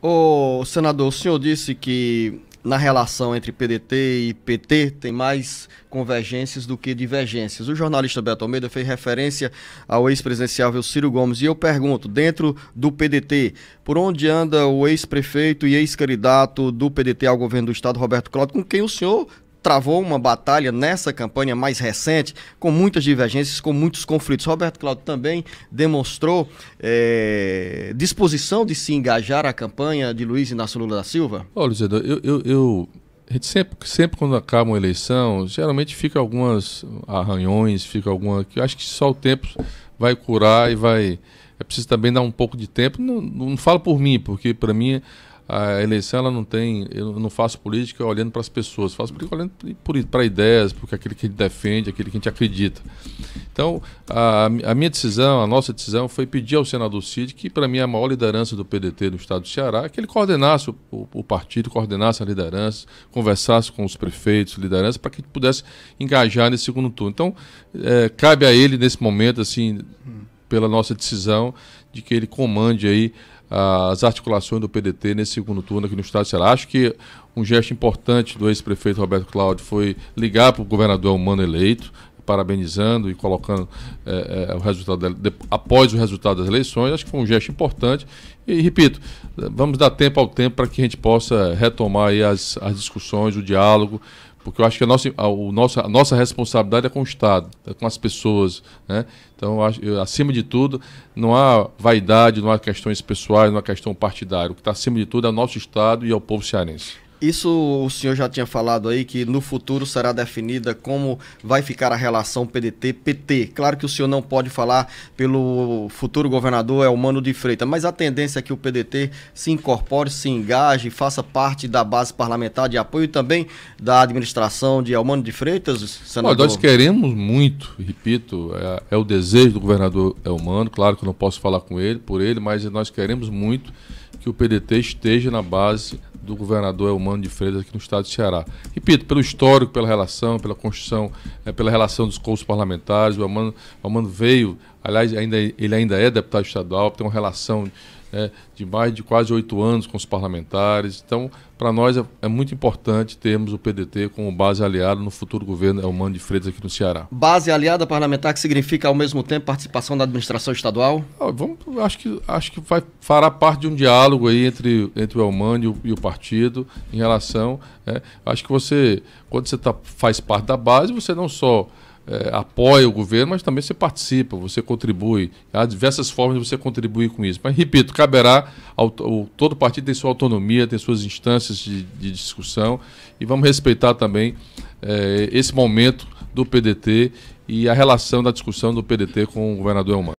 Ô, senador, o senhor disse que na relação entre PDT e PT tem mais convergências do que divergências. O jornalista Beto Almeida fez referência ao ex-presidenciável Ciro Gomes e eu pergunto, dentro do PDT, por onde anda o ex-prefeito e ex-candidato do PDT ao governo do estado, Roberto Cláudio, com quem o senhor travou uma batalha nessa campanha mais recente, com muitas divergências, com muitos conflitos. Roberto Cláudio também demonstrou é, disposição de se engajar à campanha de Luiz Inácio Lula da Silva? Olha, Luiz eu, eu, eu sempre, sempre quando acaba uma eleição, geralmente fica algumas arranhões, fica alguma. que acho que só o tempo vai curar e vai. É preciso também dar um pouco de tempo. Não, não falo por mim, porque para mim a eleição ela não tem. Eu não faço política olhando para as pessoas, faço política olhando para ideias, porque aquele que a gente defende, aquele que a gente acredita. Então, a, a minha decisão, a nossa decisão, foi pedir ao senador Cid, que para mim é a maior liderança do PDT no estado do Ceará, que ele coordenasse o, o, o partido, coordenasse a liderança, conversasse com os prefeitos, liderança, para que pudesse engajar nesse segundo turno. Então, é, cabe a ele, nesse momento, assim pela nossa decisão de que ele comande aí ah, as articulações do PDT nesse segundo turno aqui no Estado de Ceará. Acho que um gesto importante do ex-prefeito Roberto Cláudio foi ligar para o governador humano eleito, parabenizando e colocando eh, eh, o resultado dele, de, após o resultado das eleições. Acho que foi um gesto importante. E, repito, vamos dar tempo ao tempo para que a gente possa retomar as, as discussões, o diálogo, porque eu acho que a nossa, a, o nosso a nossa responsabilidade é com o Estado, é com as pessoas. Né? Então, eu, eu, acima de tudo, não há vaidade, não há questões pessoais, não há questão partidária. O que está acima de tudo é o nosso Estado e é o povo cearense. Isso o senhor já tinha falado aí que no futuro será definida como vai ficar a relação PDT-PT. Claro que o senhor não pode falar pelo futuro governador Elmano de Freitas, mas a tendência é que o PDT se incorpore, se engaje, faça parte da base parlamentar de apoio e também da administração de Elmano de Freitas, senador? nós queremos muito, repito, é, é o desejo do governador Elmano, claro que eu não posso falar com ele, por ele, mas nós queremos muito que o PDT esteja na base do governador Elmano de Freitas aqui no estado de Ceará. Repito, pelo histórico, pela relação, pela construção, é, pela relação dos corpos parlamentares, o Elmano, o Elmano veio, aliás, ainda, ele ainda é deputado estadual, tem uma relação né, de mais de quase oito anos com os parlamentares. Então, para nós é, é, muito importante termos o PDT como base aliada no futuro governo Elmano de Freitas aqui no Ceará. Base aliada parlamentar que significa, ao mesmo tempo, participação da administração estadual? Ah, vamos, acho que, acho que vai, fará parte de um diálogo aí entre, entre o Elmano e o, e o partido em relação. É, acho que você, quando você tá, faz parte da base, você não só é, apoia o governo, mas também você participa, você contribui. Há diversas formas de você contribuir com isso. Mas, repito, caberá, ao, ao todo partido tem sua autonomia, tem suas instâncias de, de discussão, e vamos respeitar também é, esse momento do PDT e a relação da discussão do PDT com o governador Elmano.